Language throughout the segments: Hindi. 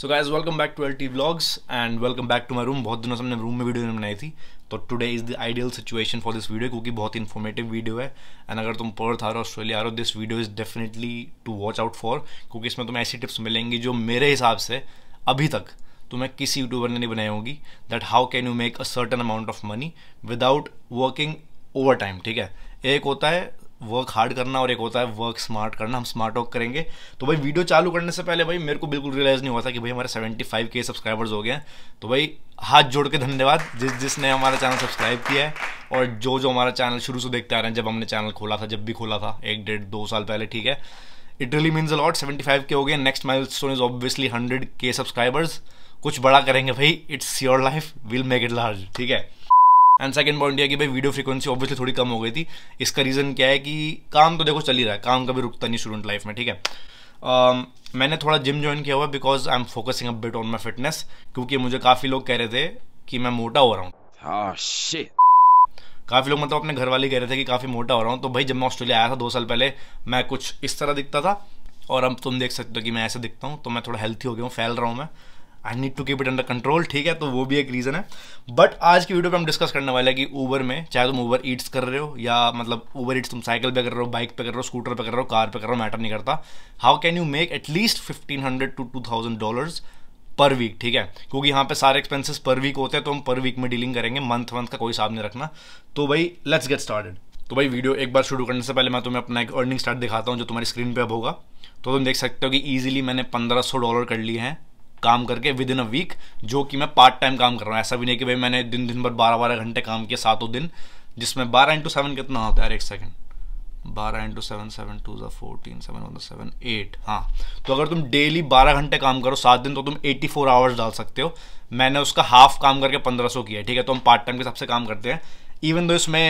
so guys welcome back to L T blogs and welcome back to my room बहुत दिनों से हमने रूम में वीडियो नहीं बनाई थी तो today is the ideal situation for this video क्योंकि बहुत इन्फॉर्मेटिव वीडियो है एंड अगर तुम पर्थ आ रहे हो ऑस्ट्रेलिया आ रहे हो this video is definitely to watch out for क्योंकि इसमें तुम्हें ऐसी टिप्स मिलेंगी जो मेरे हिसाब से अभी तक तुम्हें किसी यूट्यूबर ने नहीं बनाई होगी that how can you make a certain amount of money without working overtime ठीक है एक होता है वर्क हार्ड करना और एक होता है वर्क स्मार्ट करना हम स्मार्ट वर्क करेंगे तो भाई वीडियो चालू करने से पहले भाई मेरे को बिल्कुल रियलाइज़ नहीं हुआ था कि भाई हमारे 75 के सब्सक्राइबर्स हो गए हैं तो भाई हाथ जोड़ के धन्यवाद जिस जिसने हमारा चैनल सब्सक्राइब किया है और जो जो हमारा चैनल शुरू से देखते आ रहे हैं जब हमने चैनल खोला था जब भी खोला था एक डेढ़ दो साल पहले ठीक है it really means a lot seventy five K हो गए next milestone is obviously hundred K subscribers कुछ बड़ा करेंगे भाई it's your life will make it large ठीक है एंड सेकेंड पॉइंट यह कि भाई वीडियो फ्रीक्वेंसी ऑब्वियसली थोड़ी कम हो गई थी इसका रीज़न क्या है कि काम तो देखो चल ही रहा है काम कभी रुकता नहीं स्टूडेंट लाइफ में ठीक है Uh, मैंने थोड़ा जिम ज्वाइन किया हुआ because I am focusing a bit on my fitness क्योंकि मुझे काफ़ी लोग कह रहे थे कि मैं मोटा हो रहा हूँ oh, ah, काफ़ी लोग मतलब अपने घर वाले कह रहे थे कि काफ़ी मोटा हो रहा हूँ तो भाई जब मैं ऑस्ट्रेलिया आया था दो साल पहले मैं कुछ इस तरह दिखता था और अब तुम देख सकते हो कि मैं ऐसे दिखता हूँ तो मैं थोड़ा हेल्थी हो गया हूँ फैल रहा हूँ मैं I need to keep it under control ठीक है तो वो भी एक रीज़न है बट आज की वीडियो पे हम डिस्कस करने वाले हैं कि ऊबर में चाहे तुम ऊबर ईट्स कर रहे हो या मतलब ऊबर ईट्स तुम साइकिल पे कर रहे हो बाइक पे कर रहे हो स्कूटर पे कर रहे हो कार पे कर रहे हो मैटर नहीं करता how can you make at least fifteen hundred to two thousand dollar per week ठीक है क्योंकि यहाँ पे सारे एक्सपेंसेस पर वीक होते हैं तो हम पर वीक में डीलिंग करेंगे मंथ मंथ का कोई हिसाब नहीं रखना तो भाई लेट्स गेट स्टार्टेड तो भाई वीडियो एक बार शुरू करने से पहले मैं तुम्हें अपना एक अर्निंग स्टार्ट दिखाता हूँ जो तुम्हारी स्क्रीन पे अब होगा तो तुम देख सकते हो कि ईजिली मैंने 1500 डॉलर कर लिए हैं काम करके विद इन अ वीक जो कि मैं पार्ट टाइम काम कर रहा हूँ ऐसा भी नहीं कि भाई मैंने दिन दिन भर बारह बारह घंटे काम किया सातों दिन जिसमें बारह इंटू सेवन कितना होता है यार एक सेकेंड बारह इंटू सेवन सेवन टू जो fourteen seven one seven eight हाँ तो अगर तुम डेली बारह घंटे काम करो सात दिन तो तुम एट्टी फोर आवर्स डाल सकते हो मैंने उसका हाफ काम करके पंद्रह सौ किया ठीक है तो हम पार्ट टाइम के हिसाब से काम करते हैं इवन दो इसमें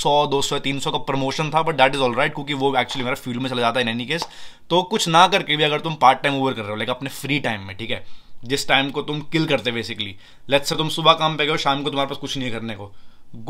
सौ दो सौ तीन सौ का प्रमोशन था but that is all right क्योंकि वो एक्चुअली मेरा फील्ड में चला जाता है इन एनी केस तो कुछ ना करके भी अगर तुम पार्ट टाइम ओवर कर रहे हो लाइक अपने फ्री टाइम में ठीक है जिस टाइम को तुम किल करते बेसिकली लेट्स से तुम सुबह काम पे गए हो शाम को तुम्हारे पास कुछ नहीं करने को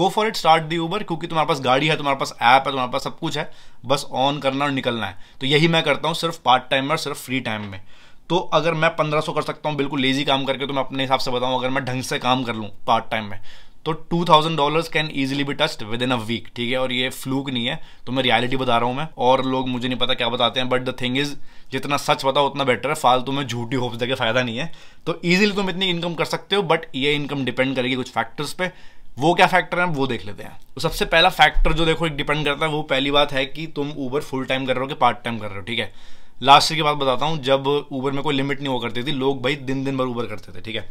go for it start the Uber क्योंकि तुम्हारे पास गाड़ी है तुम्हारे पास ऐप है तुम्हारे पास सब कुछ है बस ऑन करना और निकलना है तो यही मैं करता हूँ सिर्फ पार्ट टाइम में और सिर्फ फ्री टाइम में तो अगर मैं पंद्रह सौ कर सकता हूँ बिल्कुल लेजी काम करके तो मैं अपने हिसाब से बताऊँ अगर मैं ढंग से काम कर लूँ पार्ट टाइम में तो two thousand dollar can easily be dust within a week ठीक है और ये फ्लूक नहीं है तो मैं रियलिटी बता रहा हूँ मैं और लोग मुझे नहीं पता क्या बताते हैं बट द थिंग इज जितना सच बताओ उतना बेटर है फालतू में झूठी होप्स देखे फायदा नहीं है तो ईजिली तुम इतनी इनकम कर सकते हो बट ये इनकम डिपेंड करेगी कुछ फैक्टर्स पे वो क्या फैक्टर है वो देख लेते हैं तो सबसे पहला फैक्टर जो देखो एक डिपेंड करता है वो पहली बात है कि तुम ऊबर फुल टाइम कर रहे हो कि पार्ट टाइम कर रहे हो ठीक है लास्ट की बात बताता हूँ जब ऊबर में कोई लिमिट नहीं हुआ करती थी लोग भाई दिन दिन भर ऊबर करते थे ठीक है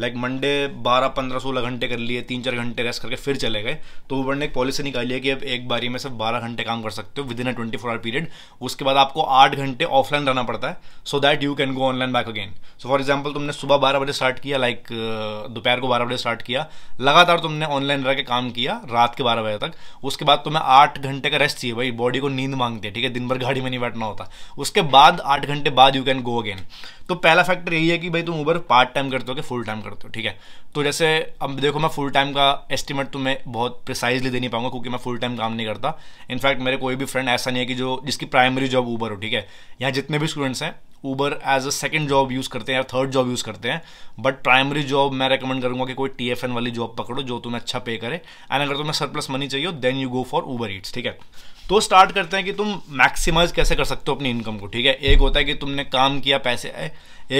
लाइक मंडे बारह पंद्रह सोलह घंटे कर लिए तीन चार घंटे रेस्ट करके फिर चले गए तो ऊबर ने एक पॉलिसी निकाली है कि अब एक बारी में सिर्फ बारह घंटे काम कर सकते हो within a twenty four hour period उसके बाद आपको आठ घंटे ऑफलाइन रहना पड़ता है so that you can go online back again so for example तुमने सुबह बारह बजे स्टार्ट किया लाइक दोपहर को बारह बजे स्टार्ट किया लगातार तुमने ऑनलाइन रह के काम किया रात के बारह बजे तक उसके बाद तुम्हें आठ घंटे का रेस्ट चाहिए भाई बॉडी को नींद मांगती है ठीक है दिन भर गाड़ी में नहीं बैठना होता उसके बाद आठ घंटे बाद यू कैन गो अगेन तो पहला फैक्टर यही है कि भाई तुम ऊबर पार्ट टाइम करते हो कि फुल टाइम करते हो ठीक है तो जैसे अब देखो मैं फुल टाइम का एस्टिमेट तुम्हें बहुत प्रिसाइजली दे नहीं पाऊंगा क्योंकि मैं फुल टाइम काम नहीं करता इनफैक्ट मेरे कोई भी फ्रेंड ऐसा नहीं है कि जो जिसकी प्राइमरी जॉब ऊबर हो ठीक है यहाँ जितने भी स्टूडेंट्स हैं Uber as a second job use करते हैं या थर्ड जॉब यूज़ करते हैं बट प्राइमरी जॉब मैं रेकमेंड करूँगा कि कोई टी एफ एन वाली जॉब पकड़ो जो तुम्हें अच्छा पे करे एंड अगर तुम्हें सरप्लस मनी चाहिए then you go for Uber Eats ठीक है तो स्टार्ट करते हैं कि तुम मैक्सिमाइज कैसे कर सकते हो अपनी इनकम को ठीक है एक होता है कि तुमने काम किया पैसे आए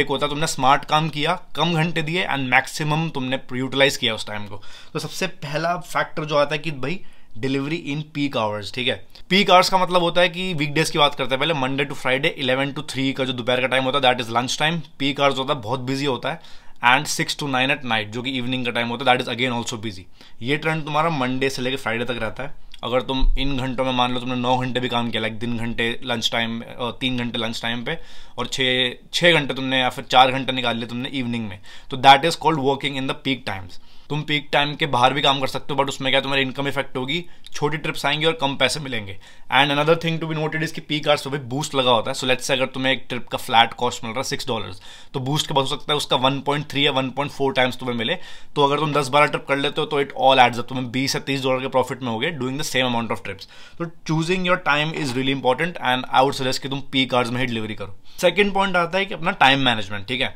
एक होता है तुमने स्मार्ट काम किया कम घंटे दिए एंड मैक्सिमम तुमने यूटिलाइज किया उस टाइम को तो सबसे पहला फैक्टर जो आता है कि भाई डिलीवरी इन पीक आवर्स ठीक है पीक आवर्स का मतलब होता है कि वीकडेज की बात करते हैं पहले Monday to Friday eleven to three का जो दोपहर का टाइम होता है that is lunch time peak hours होता है बहुत बिजी होता है and six to nine at night जो कि इवनिंग का टाइम होता है that is again also busy ये ट्रेंड तुम्हारा मंडे से लेकर फ्राइडे तक रहता है अगर तुम इन घंटों में मान लो तुमने नौ घंटे भी काम किया लाइक दिन घंटे लंच टाइम तीन घंटे लंच टाइम पे और छः छः घंटे तुमने या फिर चार घंटे निकाल लिए तुमने इवनिंग में तो that is called working in the peak times तुम पीक टाइम के बाहर भी काम कर सकते हो बट उसमें क्या तुम्हारी इनकम इफेक्ट होगी छोटी ट्रिप्स आएंगी और कम पैसे मिलेंगे and another thing to be noted इसकी पीक आर्स भी बूस्ट लगा होता है सो लेट्स से अगर तुम्हें एक ट्रिप का फ्लैट कॉस्ट मिल रहा है सिक्स डॉलर तो बूस्ट के बाद हो सकता है उसका वन पॉइंट थ्री या वन पॉइंट फोर टाइम्स तुम्हें मिले तो अगर तुम दस बारह ट्रिप कर लेते हो तो इट ऑल एड्स अप तुम्हें बीस या तीस डॉलर के प्रॉफिट में हो गए doing the same amount of trips तो choosing your time is really important and I would suggest कि तुम पीक आर्स में ही डिलीवरी करो सेकेंड पॉइंट आता है कि अपना टाइम मैनेजमेंट ठीक है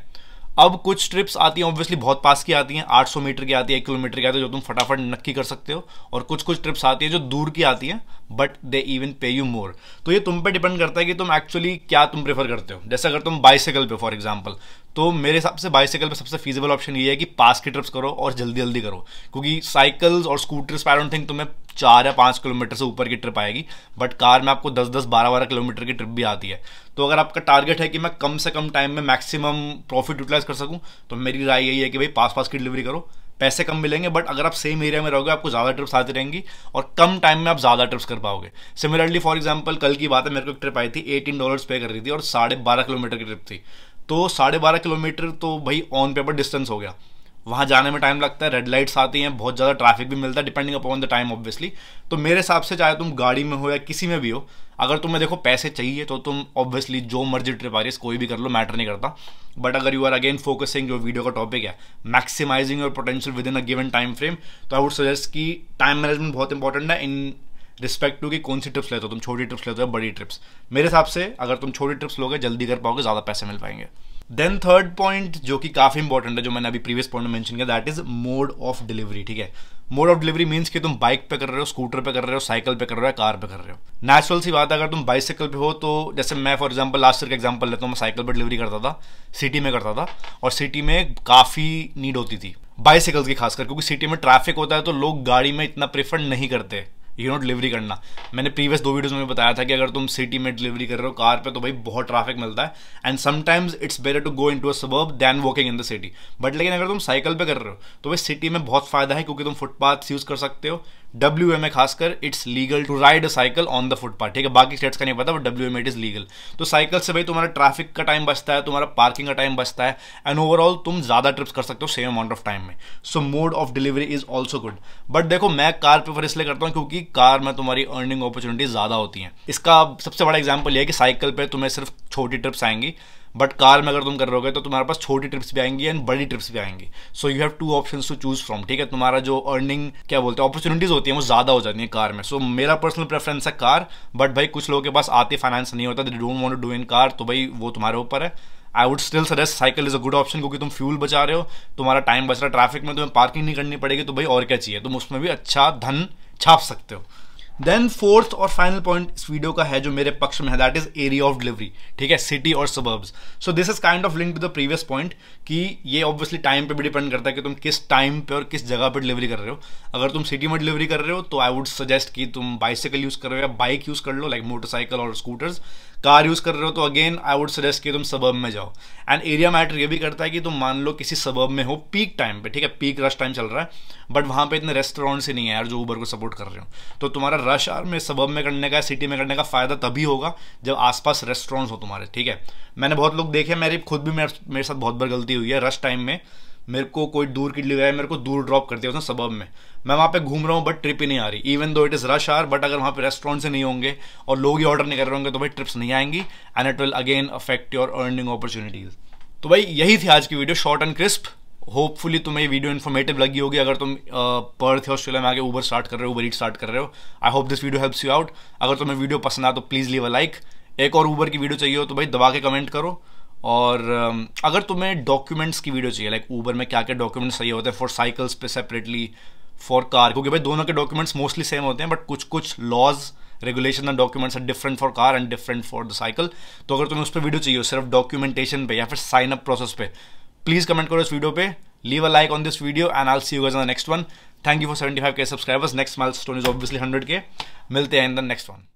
अब कुछ ट्रिप्स आती हैं ऑब्वियसली बहुत पास की आती हैं 800 मीटर की आती है एक किलोमीटर की आती है जो तुम फटाफट नक्की कर सकते हो और कुछ कुछ ट्रिप्स आती है जो दूर की आती हैं but they even pay you more तो ये तुम पे डिपेंड करता है कि तुम एक्चुअली क्या तुम प्रेफर करते हो जैसे अगर तुम बाइसाइकिल पे फॉर एग्जाम्पल तो मेरे हिसाब से बाइसाइकिल पे सबसे फीजिबल ऑप्शन ये है कि पास की ट्रिप्स करो और जल्दी जल्दी करो क्योंकि साइकिल्स और स्कूटर्स पर आई थिंक तुम्हें चार या पाँच किलोमीटर से ऊपर की ट्रिप आएगी बट कार में आपको दस दस बारह बारह किलोमीटर की ट्रिप भी आती है तो अगर आपका टारगेट है कि मैं कम से कम टाइम में मैक्सिमम प्रॉफिट यूटिलाइज कर सकूँ तो मेरी राय यही है कि भाई पास पास की डिलीवरी करो पैसे कम मिलेंगे बट अगर आप सेम एरिया में रहोगे आपको ज़्यादा ट्रिप्स आती रहेंगी और कम टाइम में आप ज़्यादा ट्रिप्स कर पाओगे सिमिलरली फॉर एग्जाम्पल कल की बात है मेरे को एक ट्रिप आई थी एटीन डॉलर्स पे कर रही थी और साढ़े बारह किलोमीटर की ट्रिप थी तो साढ़े बारह किलोमीटर तो भाई ऑन पेपर डिस्टेंस हो गया वहाँ जाने में टाइम लगता है रेड लाइट्स आती हैं बहुत ज़्यादा ट्रैफिक भी मिलता है depending upon the time obviously तो मेरे हिसाब से चाहे तुम गाड़ी में हो या किसी में भी हो अगर तुम्हें देखो पैसे चाहिए तो तुम ऑब्वियसली जो मर्जी ट्रिप आ रही है कोई भी कर लो मैटर नहीं करता बट अगर यू आर अगेन फोकसिंग जो वीडियो का टॉपिक है maximising your potential within a given time frame तो आई वुड सजेस्ट कि टाइम मैनेजमेंट बहुत इंपॉर्टेंट है इन रिस्पेक्ट टू कि कौन सी ट्रिप्स लेते हो तुम छोटी ट्रिप्स लेते हो बड़ी ट्रिप्स मेरे हिसाब से अगर तुम छोटी ट्रिप्स लोगे जल्दी कर पाओगे ज़्यादा पैसे मिल पाएंगे देन थर्ड पॉइंट जो कि काफ़ी इंपॉर्टेंट है जो मैंने अभी प्रीवियस पॉइंट में मेंशन किया that is mode of delivery ठीक है मोड ऑफ डिलीवरी मीन्स कि तुम बाइक पे कर रहे हो स्कूटर पे कर रहे हो साइकिल पे कर रहे हो कार पे कर रहे हो नेचुरल सी बात है अगर तुम बाइसाइकिल पे हो तो जैसे मैं फॉर एग्जाम्पल लास्ट ईयर का एग्जाम्पल लेता हूँ मैं साइकिल पर डिलीवरी करता था सिटी में करता था और सिटी में काफ़ी नीड होती थी बाइसाइकिल्स की खासकर क्योंकि सिटी में ट्रैफिक होता है तो लोग गाड़ी में इतना प्रेफर नहीं करते यू नो डिलीवरी करना मैंने प्रीवियस दो वीडियोज़ में बताया था कि अगर तुम सिटी में डिलीवरी कर रहे हो कार पे तो भाई बहुत ट्रैफिक मिलता है and sometimes it's better to go in to a suburb than walking in the city but लेकिन अगर तुम साइकिल पे कर रहे हो तो भाई सिटी में बहुत फ़ायदा है क्योंकि तुम फुटपाथ यूज़ कर सकते हो डब्ल्यू ए खासकर it's legal to ride a cycle on the footpath ठीक है बाकी स्टेट्स का नहीं पता but W M it is legal तो साइकिल से भाई तुम्हारा ट्रैफिक का टाइम बचता है तुम्हारा पार्किंग का टाइम बचता है एंड ओवरऑल तुम ज्यादा ट्रिप्स कर सकते हो सेम अमाउंट ऑफ टाइम में so mode of delivery is also good but देखो मैं कार प्रेफर इसलिए करता हूँ क्योंकि कार में तुम्हारी अर्निंग अपॉर्चुनिटी ज्यादा होती है इसका सबसे बड़ा एग्जाम्पल यह है कि साइकिल पर तुम्हें सिर्फ छोटी ट्रिप्स आएंगी बट कार में अगर तुम कर रहोगे तो तुम्हारे पास छोटी ट्रिप्स भी आएंगी एंड बड़ी ट्रिप्स भी आएंगी so you have two option to choose from ठीक है तुम्हारा जो अर्निंग क्या बोलते हैं अपॉर्चुनिटीज होती है वो ज़्यादा हो जाती है कार में सो so, मेरा पर्सनल प्रेफरेंस है कार बट भाई कुछ लोगों के पास आते फाइनेंस नहीं होता they don't want do in car तो भाई वो तुम्हारे ऊपर है I would still suggest cycle is a good option क्योंकि तुम फ्यूल बचा रहे हो तुम्हारा टाइम बच रहा है ट्रैफिक में तुम्हें पार्किंग नहीं करनी पड़ेगी तो भाई और क्या चाहिए तुम उसमें भी अच्छा धन छाप सकते हो देन फोर्थ और फाइनल पॉइंट इस वीडियो का है जो मेरे पक्ष में है that is area of delivery ठीक है सिटी और suburbs so this is kind of link to the previous point कि ये ऑब्वियसली टाइम पे भी डिपेंड करता है कि तुम किस टाइम पे और किस जगह पे डिलीवरी कर रहे हो अगर तुम सिटी में डिलीवरी कर रहे हो तो आई वुड सजेस्ट कि तुम बाइसाइकिल यूज कर रहे हो या बाइक यूज कर लो लाइक like मोटरसाइकिल और स्कूटर्स कार यूज कर रहे हो तो अगेन आई वुड सजेस्ट कि तुम सबर्ब में जाओ एंड एरिया मैटर ये भी करता है कि तुम मान लो किसी सबर्ब में हो पीक टाइम पे ठीक है पीक रश टाइम चल रहा है बट वहां पे इतने रेस्टोरेंट्स ही नहीं है यार जो ऊबर को सपोर्ट कर रहे हो तो तुम्हारा रश आर में सबब में करने का सिटी में करने का फ़ायदा तभी होगा जब आसपास रेस्टोरेंट्स हो तुम्हारे ठीक है मैंने बहुत लोग देखे मेरी खुद भी मेरे साथ बहुत बार गलती हुई है रश टाइम में मेरे को कोई दूर की ले मेरे को दूर ड्रॉप कर दिया उसने सबब में मैं वहाँ पे घूम रहा हूँ बट ट्रिप ही नहीं आ रही even though it is rush hour but अगर वहाँ पे रेस्टोरेंट से नहीं होंगे और लोग ही ऑर्डर नहीं कर रहे होंगे तो भाई ट्रिप्स नहीं आएंगी and it will again affect your earning opportunities तो भाई यही थी आज की video short and crisp hopefully तुम्हें ये वीडियो इन्फॉर्मेटिव लगी होगी अगर तुम पर्थ या ऑस्ट्रेलिया में आगे ऊबर स्टार्ट कर रहे हो ऊबर ईट स्टार्ट कर रहे हो I hope this video helps you out अगर तुम्हें वीडियो पसंद आया तो प्लीज़ लीव अ लाइक एक और ऊबर की वीडियो चाहिए हो तो भाई दबा के कमेंट करो और अगर तुम्हें डॉक्यूमेंट्स की वीडियो चाहिए लाइक ऊबर में क्या क्या डॉक्यूमेंट्स चाहिए होते हैं फॉर साइकिल्स पे सेपरेटली फॉर कार क्योंकि भाई दोनों के डॉक्यूमेंट्स मोस्टली सेम होते हैं बट कुछ कुछ laws regulation and documents are different for car and different for the cycle तो अगर तुम्हें उस पर वीडियो चाहिए हो सिर्फ डॉक्यूमेंटेशन पे या फिर साइन अप प्रोसेस पे प्लीज कमेंट करो इस वीडियो पे leave a like on this video and all see you guys the next one thank you for 75 K subscribers next milestone is obviously 100 K मिलते हैं इन द नेक्स्ट वन